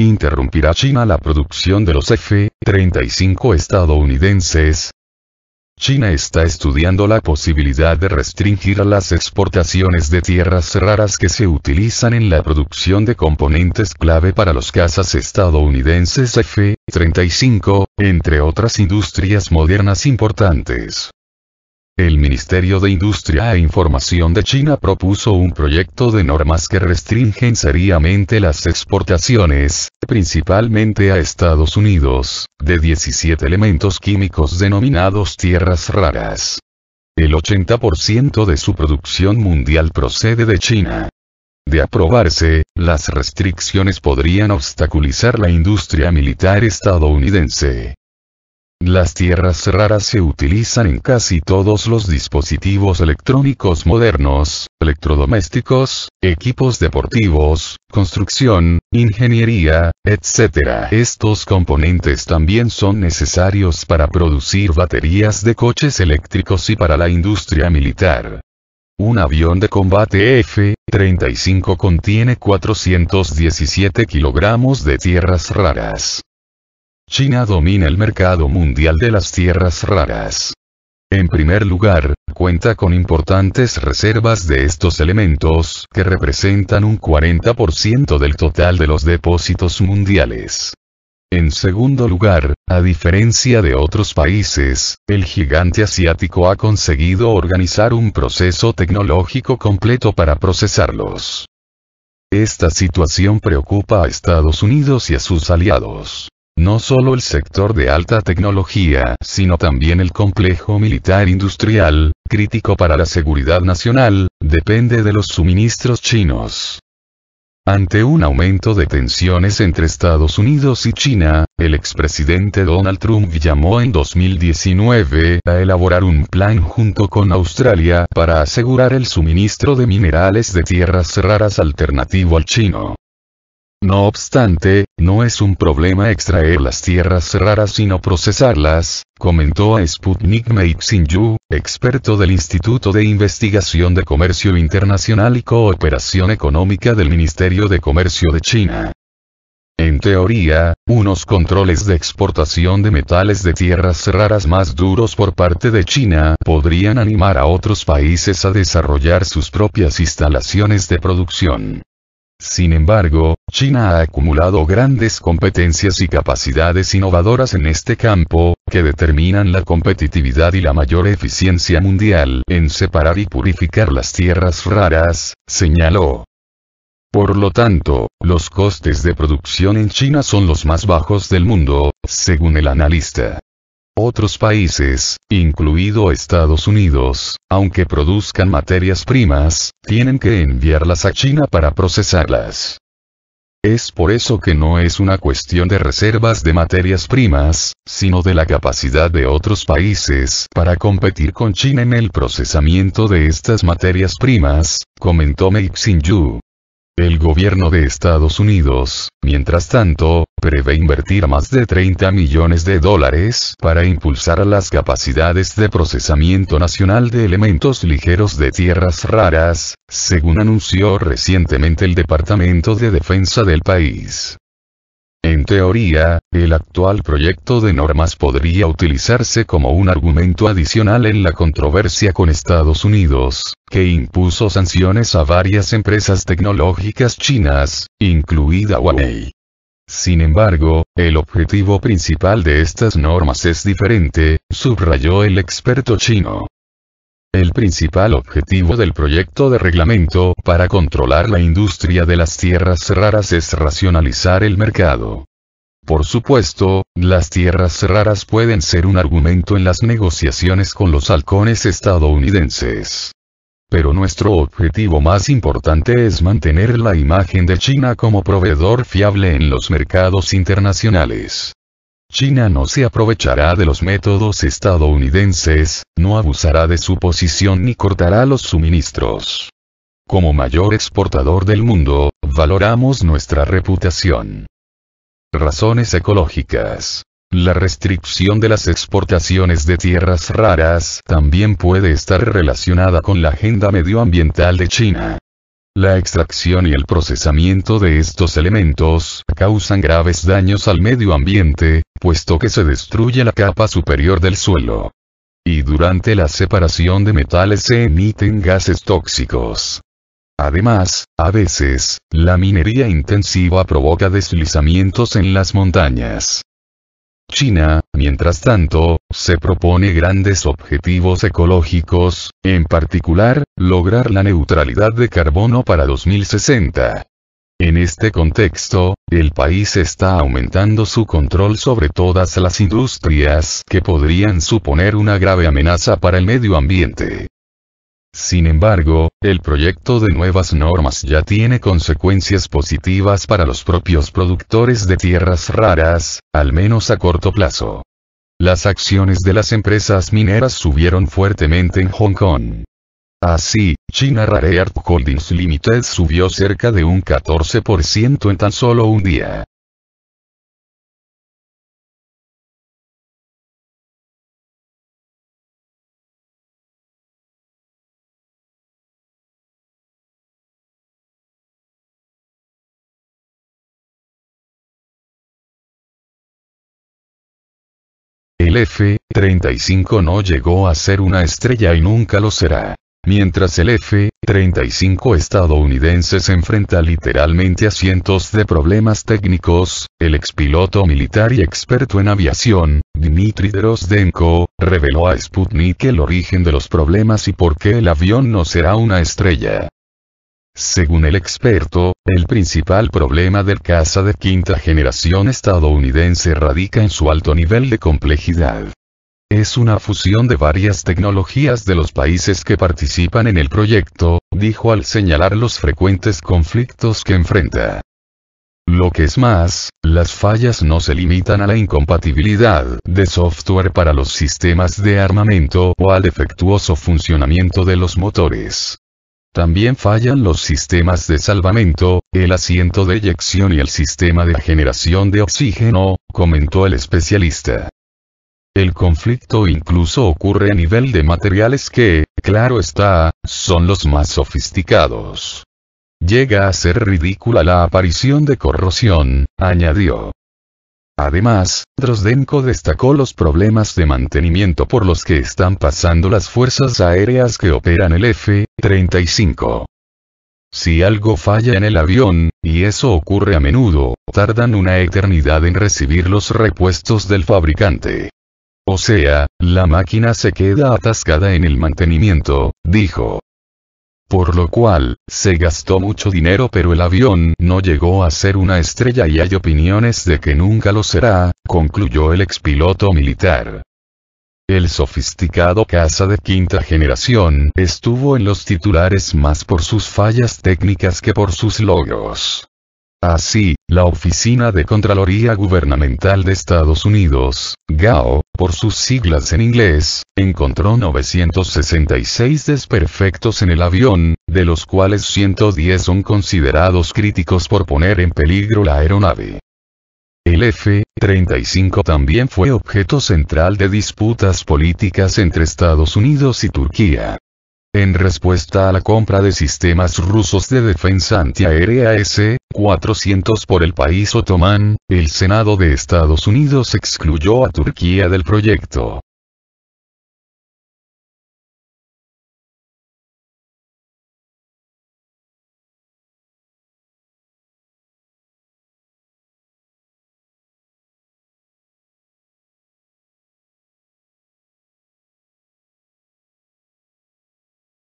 ¿Interrumpirá China la producción de los F-35 estadounidenses? China está estudiando la posibilidad de restringir las exportaciones de tierras raras que se utilizan en la producción de componentes clave para los cazas estadounidenses F-35, entre otras industrias modernas importantes. El Ministerio de Industria e Información de China propuso un proyecto de normas que restringen seriamente las exportaciones, principalmente a Estados Unidos, de 17 elementos químicos denominados tierras raras. El 80% de su producción mundial procede de China. De aprobarse, las restricciones podrían obstaculizar la industria militar estadounidense las tierras raras se utilizan en casi todos los dispositivos electrónicos modernos, electrodomésticos, equipos deportivos, construcción, ingeniería, etc. Estos componentes también son necesarios para producir baterías de coches eléctricos y para la industria militar. Un avión de combate F-35 contiene 417 kilogramos de tierras raras. China domina el mercado mundial de las tierras raras. En primer lugar, cuenta con importantes reservas de estos elementos, que representan un 40% del total de los depósitos mundiales. En segundo lugar, a diferencia de otros países, el gigante asiático ha conseguido organizar un proceso tecnológico completo para procesarlos. Esta situación preocupa a Estados Unidos y a sus aliados no solo el sector de alta tecnología, sino también el complejo militar industrial, crítico para la seguridad nacional, depende de los suministros chinos. Ante un aumento de tensiones entre Estados Unidos y China, el expresidente Donald Trump llamó en 2019 a elaborar un plan junto con Australia para asegurar el suministro de minerales de tierras raras alternativo al chino. No obstante, no es un problema extraer las tierras raras sino procesarlas, comentó a Sputnik Meixin Yu, experto del Instituto de Investigación de Comercio Internacional y Cooperación Económica del Ministerio de Comercio de China. En teoría, unos controles de exportación de metales de tierras raras más duros por parte de China podrían animar a otros países a desarrollar sus propias instalaciones de producción. Sin embargo, China ha acumulado grandes competencias y capacidades innovadoras en este campo, que determinan la competitividad y la mayor eficiencia mundial en separar y purificar las tierras raras, señaló. Por lo tanto, los costes de producción en China son los más bajos del mundo, según el analista. Otros países, incluido Estados Unidos, aunque produzcan materias primas, tienen que enviarlas a China para procesarlas. Es por eso que no es una cuestión de reservas de materias primas, sino de la capacidad de otros países para competir con China en el procesamiento de estas materias primas, comentó Mei Xinju. El gobierno de Estados Unidos, mientras tanto, prevé invertir más de 30 millones de dólares para impulsar las capacidades de procesamiento nacional de elementos ligeros de tierras raras, según anunció recientemente el Departamento de Defensa del país. En teoría, el actual proyecto de normas podría utilizarse como un argumento adicional en la controversia con Estados Unidos, que impuso sanciones a varias empresas tecnológicas chinas, incluida Huawei. Sin embargo, el objetivo principal de estas normas es diferente, subrayó el experto chino. El principal objetivo del proyecto de reglamento para controlar la industria de las tierras raras es racionalizar el mercado. Por supuesto, las tierras raras pueden ser un argumento en las negociaciones con los halcones estadounidenses. Pero nuestro objetivo más importante es mantener la imagen de China como proveedor fiable en los mercados internacionales. China no se aprovechará de los métodos estadounidenses, no abusará de su posición ni cortará los suministros. Como mayor exportador del mundo, valoramos nuestra reputación. Razones ecológicas. La restricción de las exportaciones de tierras raras también puede estar relacionada con la agenda medioambiental de China. La extracción y el procesamiento de estos elementos causan graves daños al medio ambiente, puesto que se destruye la capa superior del suelo. Y durante la separación de metales se emiten gases tóxicos. Además, a veces, la minería intensiva provoca deslizamientos en las montañas. China, mientras tanto, se propone grandes objetivos ecológicos, en particular, lograr la neutralidad de carbono para 2060. En este contexto, el país está aumentando su control sobre todas las industrias que podrían suponer una grave amenaza para el medio ambiente. Sin embargo, el proyecto de nuevas normas ya tiene consecuencias positivas para los propios productores de tierras raras, al menos a corto plazo. Las acciones de las empresas mineras subieron fuertemente en Hong Kong. Así, China Rare Earth Holdings Limited subió cerca de un 14% en tan solo un día. El F-35 no llegó a ser una estrella y nunca lo será mientras el F-35 estadounidense se enfrenta literalmente a cientos de problemas técnicos, el expiloto militar y experto en aviación, Dmitry Drosdenko, reveló a Sputnik el origen de los problemas y por qué el avión no será una estrella. Según el experto, el principal problema del caza de quinta generación estadounidense radica en su alto nivel de complejidad. Es una fusión de varias tecnologías de los países que participan en el proyecto, dijo al señalar los frecuentes conflictos que enfrenta. Lo que es más, las fallas no se limitan a la incompatibilidad de software para los sistemas de armamento o al defectuoso funcionamiento de los motores. También fallan los sistemas de salvamento, el asiento de eyección y el sistema de generación de oxígeno, comentó el especialista. El conflicto incluso ocurre a nivel de materiales que, claro está, son los más sofisticados. Llega a ser ridícula la aparición de corrosión, añadió. Además, Drosdenko destacó los problemas de mantenimiento por los que están pasando las fuerzas aéreas que operan el F-35. Si algo falla en el avión, y eso ocurre a menudo, tardan una eternidad en recibir los repuestos del fabricante. O sea, la máquina se queda atascada en el mantenimiento, dijo. Por lo cual, se gastó mucho dinero pero el avión no llegó a ser una estrella y hay opiniones de que nunca lo será, concluyó el expiloto militar. El sofisticado caza de quinta generación estuvo en los titulares más por sus fallas técnicas que por sus logros. Así, la Oficina de Contraloría Gubernamental de Estados Unidos, GAO, por sus siglas en inglés, encontró 966 desperfectos en el avión, de los cuales 110 son considerados críticos por poner en peligro la aeronave. El F-35 también fue objeto central de disputas políticas entre Estados Unidos y Turquía. En respuesta a la compra de sistemas rusos de defensa antiaérea S-400 por el país otomán, el Senado de Estados Unidos excluyó a Turquía del proyecto.